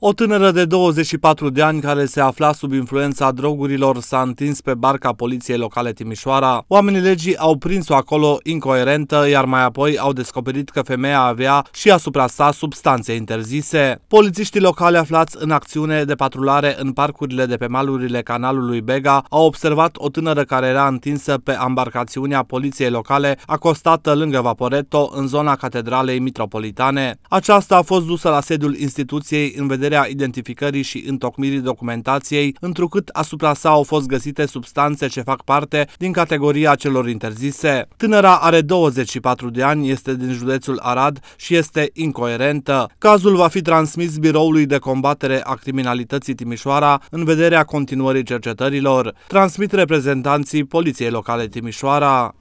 O tânără de 24 de ani care se afla sub influența drogurilor s-a întins pe barca poliției locale Timișoara. Oamenii legii au prins-o acolo incoerentă, iar mai apoi au descoperit că femeia avea și asupra sa substanțe interzise. Polițiștii locale aflați în acțiune de patrulare în parcurile de pe malurile canalului Bega au observat o tânără care era întinsă pe ambarcațiunea poliției locale acostată lângă Vaporetto în zona catedralei mitropolitane. Aceasta a fost dusă la sediul instituției în vedere vederea identificării și întocmirii documentației, întrucât asupra sa au fost găsite substanțe ce fac parte din categoria celor interzise. Tânăra are 24 de ani, este din județul Arad și este incoerentă. Cazul va fi transmis Biroului de Combatere a Criminalității Timișoara în vederea continuării cercetărilor. Transmit reprezentanții Poliției Locale Timișoara.